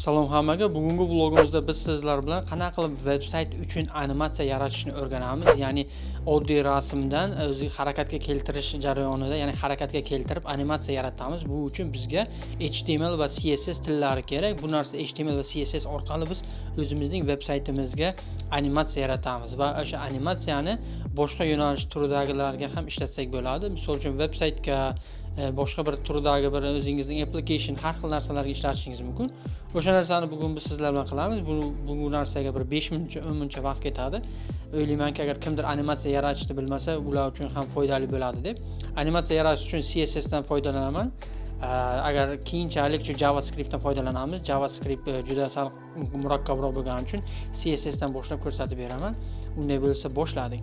Salom hammaga. Bugungi vlogimizda biz sizlar bilan qanaqa qilib veb sayt uchun animatsiya yaratishni o'rganamiz. Ya'ni oddiy rasmdan e, o'zi harakatga keltirish jarayonida, ya'ni harakatga keltirib animatsiya yaratamiz. Bu uchun bizga HTML va CSS tillari kerak. Bu narsa HTML va CSS orqali biz o'zimizning veb saytimizga animatsiya yaratamiz va o'sha animatsiyani boshqa yo'nalish turidagilarga ham ishlatsak bo'ladi. Misol uchun veb saytga e, boshqa bir turdagi bir o'zingizning application har xil narsalarga ishlatishingiz mumkin. o'sha narsani bugun biz sizlar bilan qilamiz bu, bu narsaga bir besh minutcha o'n minutcha vaqt ketadi o'ylaymanki agar kimdir animatsiya yaratishni bilmasa ular uchun ham foydali bo'ladi deb animatsiya yaratish uchun cssdan foydalanaman agar keyinchalik shu javascriptdan foydalanamiz javascript e, juda sal murakkabroq bo'lgani uchun cssdan boshlab ko'rsatib beraman unday bo'lsa boshladik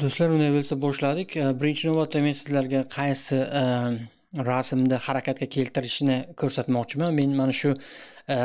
do'stlar bo'lsa boshladik birinchi navbatda men sizlarga qaysi rasmni harakatga keltirishni ko'rsatmoqchiman men mana shu e,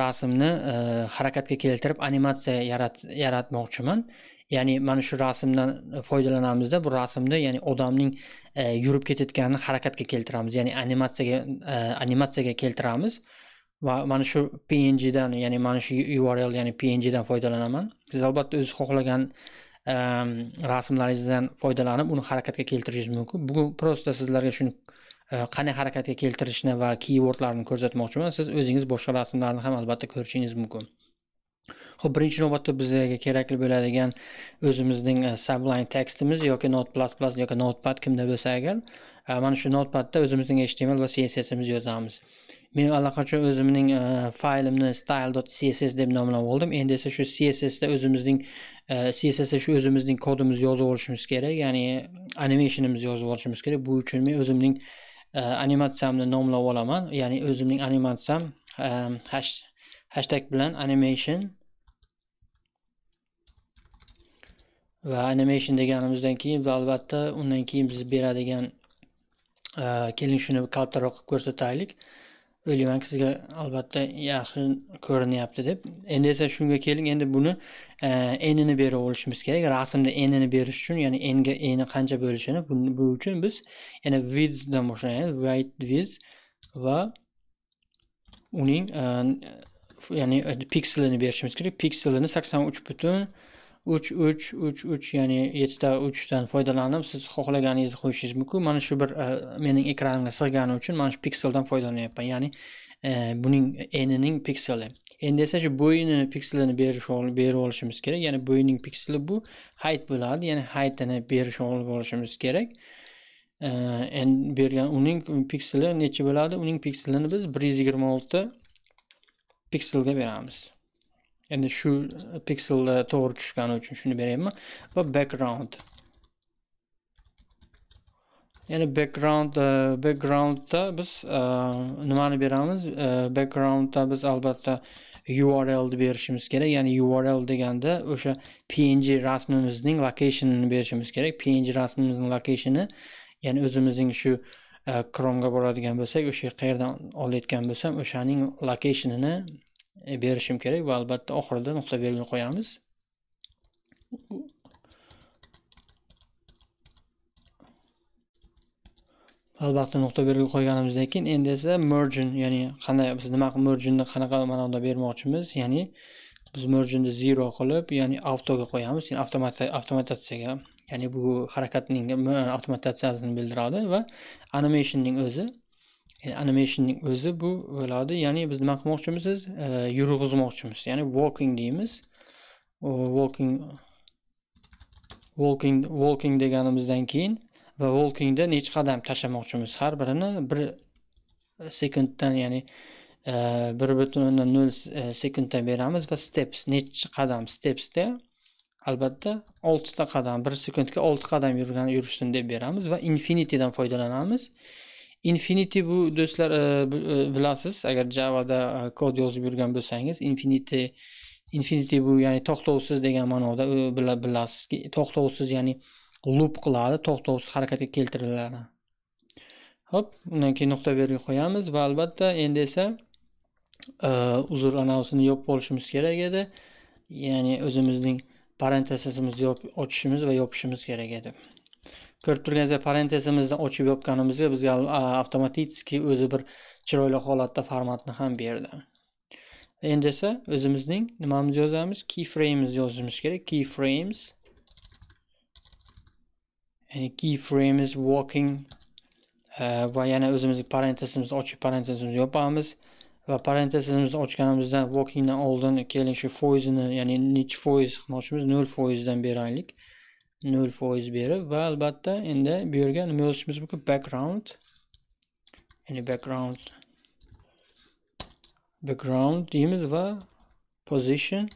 rasmni e, harakatga keltirib animatsiya yarat yaratmoqchiman ya'ni mana shu rasmdan foydalanamizda bu rasmni ya'ni odamning e, yurib ketayotganini harakatga keltiramiz ya'ni animatsiyaga animatsiyaga keltiramiz va mana shu pngdan ya'ni mana shu url ya'ni pngdan foydalanaman siz albatta o'ziz xohlagan rasmlaringizdan foydalanib uni harakatga keltirishingiz mumkin bugun просто sizlarga shuni qanday harakatga keltirishni va keywordlarni ko'rsatmoqchiman siz o'zingiz boshqa rasmlarni ham albatta ko'rishingiz mumkin ho'p birinchi navbatda bizga kerakli bo'ladigan o'zimizning sublime tekstimiz yoki not plus plus yoki notepad kimda bo'lsa agar mana shu notepadda o'zimizning html va imizni yozamiz men allaqachon o'zimning e, faylimni style.css deb nomlab oldim endi esa shu da o'zimizning e, cssda shu o'zimizning kodimizni yozib olishimiz kerak ya'ni animationimizni yozib olishimiz kerak bu uchun men o'zimning e, animatsiyamni nomlab olaman ya'ni o'zimning animatsiyam hashtag bilan animation va animation deganimizdan keyin albatta undan keyin biz beradigan keling shuni kattaroq qilib ko'rsataylik o'ylayman sizga albatta yaxshi ko'rinyapti deb endi esa shunga keling endi buni enini berib olishimiz kerak rasmda enini berish uchun ya'ni enga eni qancha bo'lishini bu uchun biz yana vidsdan boshlaymiz white width va uning e, ya'ni pikselini berishimiz kerak pikselini sakson uch butun uch uch uch uch ya'ni yettita uchdan foydalanib siz xohlaganingizni qo'yishingiz mumkin mana shu bir e, mening ekranimga sig'gani uchun mana shu pikseldan foydalanyapman ya'ni e, buning enining pikseli endi esa shu bo'yini pikselini berish berib olishimiz kerak ya'ni bo'yining pikseli bu hayt bo'ladi ya'ni haytini berish olib olishimiz kerak e, endi bergan uning pikseli necha bo'ladi uning pikselini biz bir yuz yigirma olti pikselga beramiz endi shu pikselda to'g'ri tushgani uchun shuni berayapman va background ya'ni background e, backgroundda biz e, nimani beramiz e, backgroundda biz albatta urlni berishimiz kerak ya'ni url deganda o'sha png rasmimizning locationini berishimiz kerak png rasmimizning locationi ya'ni o'zimizning shu chromega boradigan bo'lsak o'sha qayerdan olayotgan bo'lsam o'shaning locationini E, berishim kerak va albatta oxirida nuqta belgini qo'yamiz albatta nuqta belgi qo'yganimizdan keyin endi esa merjin ya'ni qanday biz nima merjinni qanaqa ma'noda bermoqchimiz ya'ni biz merjinni zero qilib ya'ni avtoga qo'yamiz ya'ni avtomatizatsiyaga ya'ni bu harakatning avtomatatsiyasini bildiradi va animationning o'zi E, animationning o'zi bu bo'ladi ya'ni biz nima qilmoqchimiz e, yurg'izmoqchimiz ya'ni walking deymiz walking walking walking deganimizdan keyin va walkingda necha qadam tashlamoqchimiz har birini bir sekunddan ya'ni e, bir butun o'ndan nol sekunddan beramiz va steps necha qadam stepsda albatta oltita qadam bir sekundga olti qadam yurgan yurishsin deb beramiz va infinitydan foydalanamiz infinity bu do'stlar e, e, bilasiz agar javada e, kod yozib yurgan bo'lsangiz infinity infinity bu ya'ni to'xtovsiz degan ma'noda bilasizki to'xtovsiz ya'ni loop qiladi to'xtovsiz harakatga keltiriladi ho'p undan keyin nuqta belgi qo'yamiz va albatta endi esa uzr anavsini yopib olishimiz kerak edi ya'ni o'zimizning parantezimizni ochishimiz va yopishimiz kerak edi ko'rib turganingizdek parentezimizni ochib yopganimizga bizga avtomaticky o'zi bir chiroyli holatda formatni ham berdi endi esa o'zimizning nimamizni yozamiz keyframes yozishimiz kerak keyframes ya'ni keyframes walking e, va yana o'zimiz parentezimizni ochib parentezimizni yopamiz va parentezimizni ochganimizda walkingdan oldin keling shu foizini ya'ni nechi foiz qilmoqchimiz nol foizdan beraylik nol foiz berib va albatta endi bu yerga nima yozishimiz mumkin background ya'ni background background deymiz va position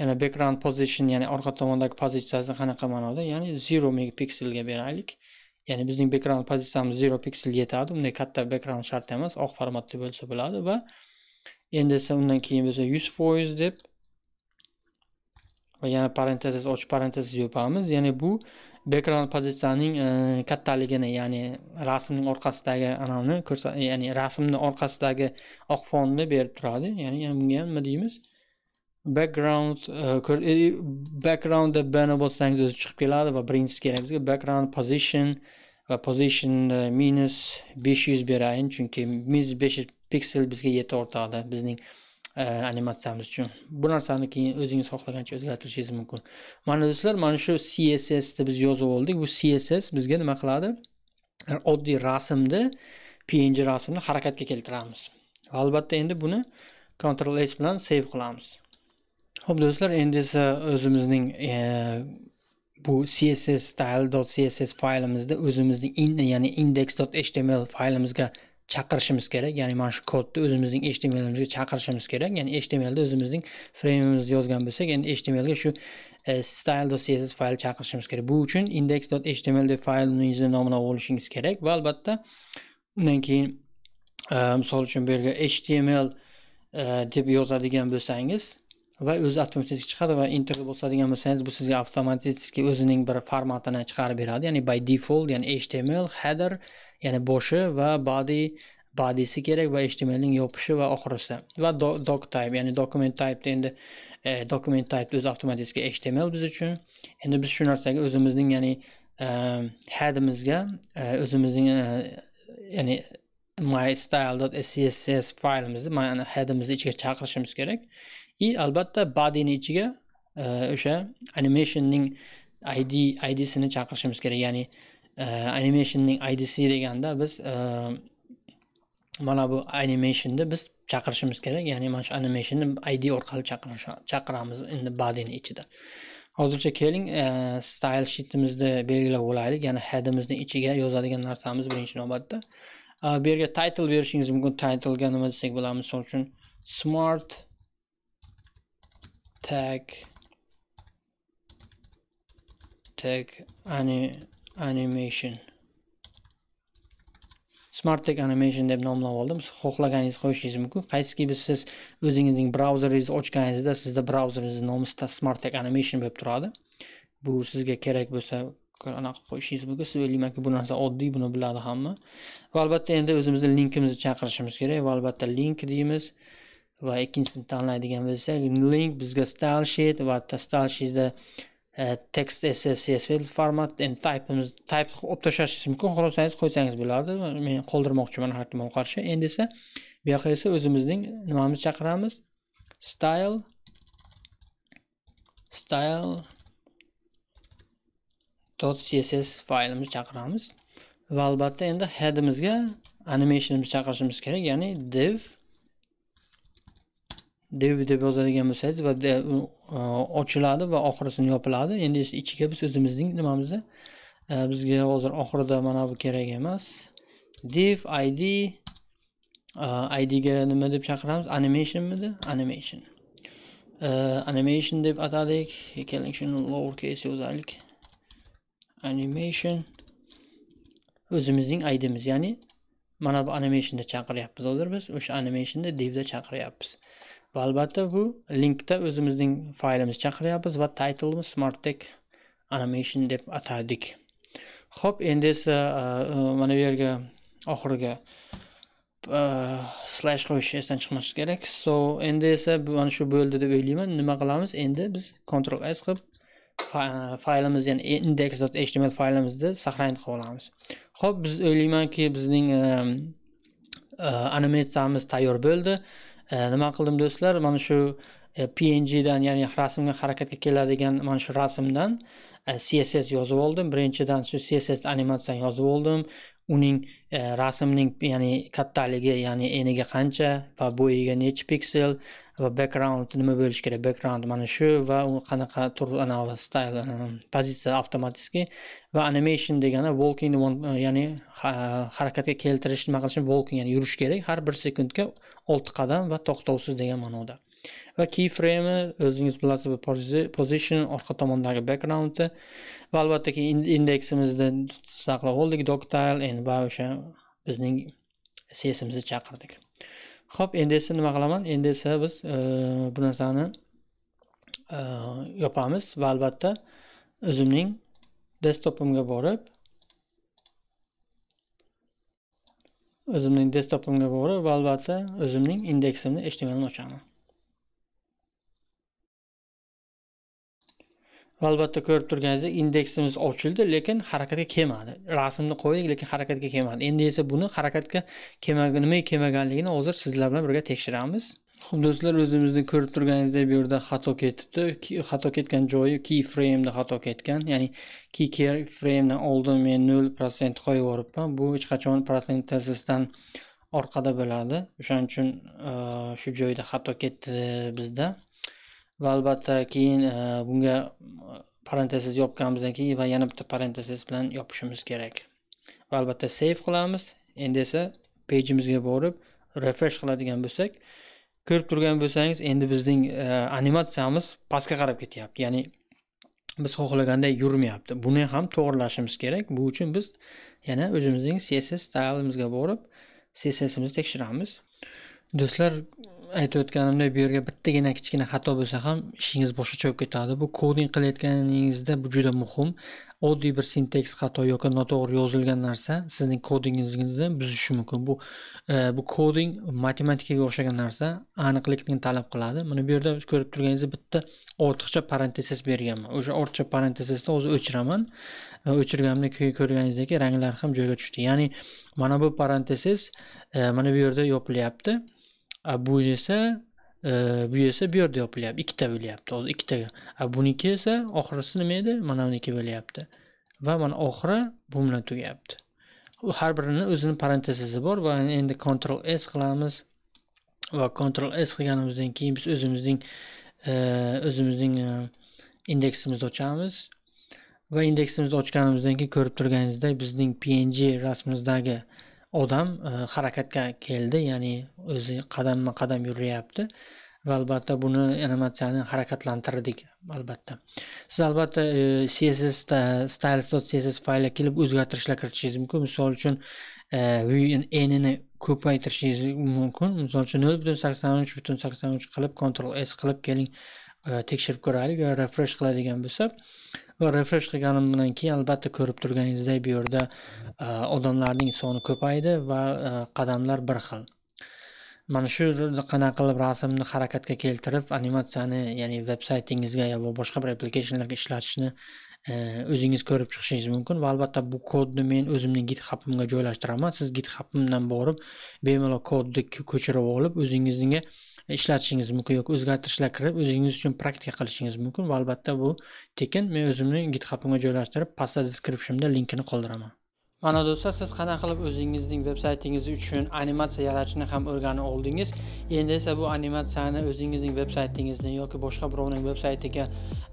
yana background position ya'ni orqa tomondagi pozitsiyasini qanaqa ma'noda ya'ni 0 megapikselga beraylik ya'ni bizning background pozitsiyamiz 0 piksel yetadi unday katta background shart emas oq formatda bo'lsa bo'ladi va endi esa undan keyin bo'lsa 100 foiz deb va yana parantez och parantez yopamiz ya'ni bu background pozitsiyaning e, kattaligini ya'ni rasmning orqasidagi anavni ko'rsat ya'ni rasmni orqasidagi oq fonni berib turadi ya'ni bunga nima deymiz background e, e, e deb bni bossangiz o'zi chiqib keladi va birinchisi kerak bizga background position va position e, minus besh yuz berayin chunki minus besh yuz piksel bizga yetib ortadi bizning animatsiyamiz uchun bu narsani keyin o'zingiz xohlagancha o'zgartirishingiz mumkin mana do'stlar mana shu cssni biz yozib oldik bu css bizga nima qiladi oddiy rasmni png rasmni harakatga keltiramiz albatta endi buni control s bilan save qilamiz ho'p do'stlar endi esa o'zimizning bu css style.css faylimizda o'zimizni in, ya'ni index.html faylimizga chaqirishimiz kerak ya'ni mana shu kodni o'zimizning htmlimizga chaqirishimiz kerak ya'ni htmlda o'zimizning frameimizni yozgan bo'lsak endi htmlga shu e, style.css fayl chaqirishimiz kerak bu uchun index.html deb faylningizni nomini olishingiz kerak va albatta undan keyin e, misol uchun bu yerga html e, deb yozadigan bo'lsangiz va o'zi avtomatik chiqadi va inter bosadigan bo'lsangiz bu sizga avtomatik o'zining bir formatini chiqarib beradi ya'ni by default ya'ni html header ya'ni boshi va body bodysi kerak va htmlning yopishi va oxirisi va doc type ya'ni document type endi e, document type o'zi avtomatik html biz uchun endi biz shu narsaga o'zimizning ya'ni e, e o'zimizning e, ya'ni mystyle.css faylimizni mana headimizni ichiga chaqirishimiz kerak и albatta ning ichiga e, o'sha animationning id idsini chaqirishimiz kerak ya'ni animationning idc deganda biz e, mana bu animationni biz chaqirishimiz kerak ya'ni mana shu animationni id orqali chaqiramiz endi badini ichida hozircha keling e, style sheetimizni belgilab olaylik ya'ni headimizni ichiga yozadigan narsamiz birinchi navbatda e, bu yerga title berishingiz mumkin titlega nima desak bo'ladi misol uchun smart tag tag ani animation smarttek animation deb nomlab oldim xohlaganingiz qo'yishingiz mumkin qaysiki biz siz o'zingizning brauzeringizni ochganingizda sizda brauzeringizni smart smarttek animation bo'lib turadi bu sizga kerak bo'lsa anaqa qilib qo'yishingiz mumkin siz o'ylaymanki bu narsa oddiy buni biladi hamma va albatta endi o'zimizni linkimizni chaqirishimiz kerak va albatta link deymiz va ikkinchisini tanlaydigan bo'lsak link bizga style sheet va style sheetda text ssl format endi typeimiz type olib tashlashingiz mumkin xohlasangiz qo'ysangiz bo'ladi men qoldirmoqchiman har ehtimol qarshi endi esa bu yoqqa esa o'zimizning nimamizni chaqiramiz style style dot css faylimizni chaqiramiz va albatta endi headimizga animationimizni chaqirishimiz kerak ya'ni div div deb yozadigan bo'lsangiz va Э, ochiladi va oxirisini yopiladi endi esa ichiga biz o'zimizning nimamizni э, bizga hozir oxirida mana bu kerak emas div id э, idga nima deb chaqiramiz animationmidi animation animation deb atadik keling shuni lower case yozaylik animation o'zimizning idimiz ya'ni mana bu animationda chaqiryapmiz hozir biz o'sha animationda divda chaqiryapmiz va albatta bu linkda o'zimizning faylimizni chaqiryapmiz va titlni smarttek animation deb atadik ho'p endi esa mana bu yerga oxiriga slash qo'yish esdan chiqmasligi kerak so endi esa mana shu bo'ldi deb o'ylayman nima qilamiz endi biz control s qilib faylimiz ya'ni index.html faylimizni сохранить qilib olamiz ho'p biz o'ylaymanki bizning animatsiyamiz tayyor bo'ldi E, nima qildim do'stlar mana shu e, png dan ya'ni rasmga harakatga keladigan mana shu rasmdan e, css yozib oldim birinchidan shu css animatsiyani yozib oldim uning e, rasmning ya'ni kattaligi ya'ni eniga qancha va bo'yiga nechi piksel va background nima bo'lishi kerak background mana shu va u qanaqa tur anavi style pozitsiya avtomatiski va animation degani walking e, ya'ni harakatga keltirish nima qilish walking ya'ni yurish kerak har bir sekundga olti qadam va to'xtovsiz degan ma'noda va keyframe o'zingiz bilasiz position orqa tomondagi backgroundi va albatta keyin indeksimizni saqlab oldik doctile endi va o'sha bizning sesimizni chaqirdik ho'p endi esa nima qilaman endi esa biz e, bu narsani e, yopamiz va albatta o'zimning desktopimga borib o'zimning desktopimga borib va albatta o'zimning indeksimni htmlni ochaman va albatta ko'rib turganingizdek indeksimiz ochildi lekin harakatga kelmadi rasmni qo'ydik lekin harakatga kelmadi endi esa buni harakatga kelmagan nima kelmaganligini hozir sizlar bilan birga tekshiramiz ho'p do'stlar o'zimizni ko'rib turganingizdek bu yerda xato ketibdi xato ketgan joyi key frameda xato ketgan ya'ni key framedan oldin men nol protsent qo'yib yuboribman bu hech qachon protsentasidan orqada bo'ladi o'shaning uchun shu joyda xato ketdi bizda va albatta keyin e, bunga e, parantezsiz yopganimizdan keyin va yana bitta parantezsiz bilan yopishimiz kerak va albatta save qilamiz endi esa pejimizga borib refresh qiladigan bo'lsak ko'rib turgan bo'lsangiz endi bizning e, animatsiyamiz pastga qarab ketyapti ya'ni biz xohlaganday yurmayapti buni ham to'g'irlashimiz kerak bu uchun biz yana o'zimizning css stylimizga borib cssimizni tekshiramiz do'stlar aytayotganimdek bu yerga bittagina kichkina xato bo'lsa ham ishingiz boshqacha bo'lib ketadi bu koding qilayotganingizda bu juda muhim oddiy bir sinteks xato yoki noto'g'ri yozilgan narsa sizning kodingizni buzishi mumkin bu e, bu koding matematikaga o'xshagan narsa aniqlikni talab qiladi mana bu yerda ko'rib turganingizdek bitta ortiqcha parantezis berganman o'sha ortiqcha parantezisni o'zi o'chiraman o'chirganimda ko'rganingizdek ranglar ham joyiga tushdi ya'ni mana bu parantezis e, mana bu yerda yopilyapti a bu esa e, bu esa bu yerda yopilyapti ikkita bo'lyapti hozir ikkita a buniki esa oxirisi nima edi mana buniki bo'lyapti va mana oxiri bu bilan tugayapti har birini o'zini parantezisi bor va endi control s qilamiz va control s qilganimizdan keyin biz o'zimizning e, o'zimizning e, indeksimizni ochamiz va indeksimizni ochganimizdan keyin ko'rib turganingizdek bizning png rasmimizdagi odam e, harakatga keldi ya'ni o'zi qadamma qadam yuryapti va albatta buni animatsiyani harakatlantirdik albatta siz albatta e, css styles css faylga kelib o'zgartirishlar kiritishingiz mumkin misol uchun e, n ni ko'paytirishingiz mumkin misol uchun nol butun sakson uch butun sakson uch qilib control s qilib keling Э, tekshirib ko'raylik refresh qiladigan bo'lsa va refresh qilganimdan keyin albatta ko'rib turganingizdek bu yerda e, odamlarning soni ko'paydi va e, qadamlar bir xil mana shu qanaqa qilib rasmni harakatga keltirib animatsiyani ya'ni veb saytingizga yo boshqa bir applikationlarga ishlatishni e, o'zingiz ko'rib chiqishingiz mumkin va albatta bu kodni men o'zimning githubimga joylashtiraman siz githubimdan borib bemalol kodni ko'chirib olib o'zingizga ishlatishingiz mumkin yoki o'zgartirishlar kirib o'zingiz uchun praktika qilishingiz mumkin va albatta bu tekin men o'zimni githubimga joylashtirib pastda descriptionda linkini qoldiraman mana do'stlar siz qanaqa qilib o'zingizning veb saytingiz uchun animatsiya yaratishni ham o'rganib oldingiz endi esa bu animatsiyani o'zingizning veb saytingizni yoki boshqa birovning veb saytiga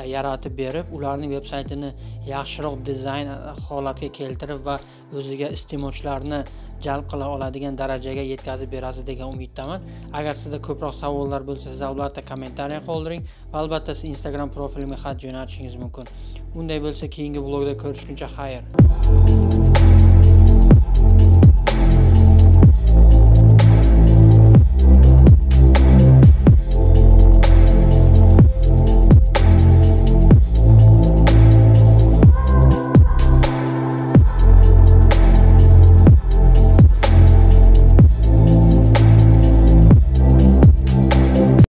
e, yaratib berib ularning veb saytini yaxshiroq dizayn e, holatga keltirib va o'ziga iste'molchilarni jalb qila oladigan darajaga yetkazib berasiz degan umiddaman agar sizda ko'proq savollar bo'lsa siz albatta kommentariya qoldiring va albatta siz instagram profilimga xat jo'natishingiz mumkin unday bo'lsa keyingi blogda ko'rishguncha xayr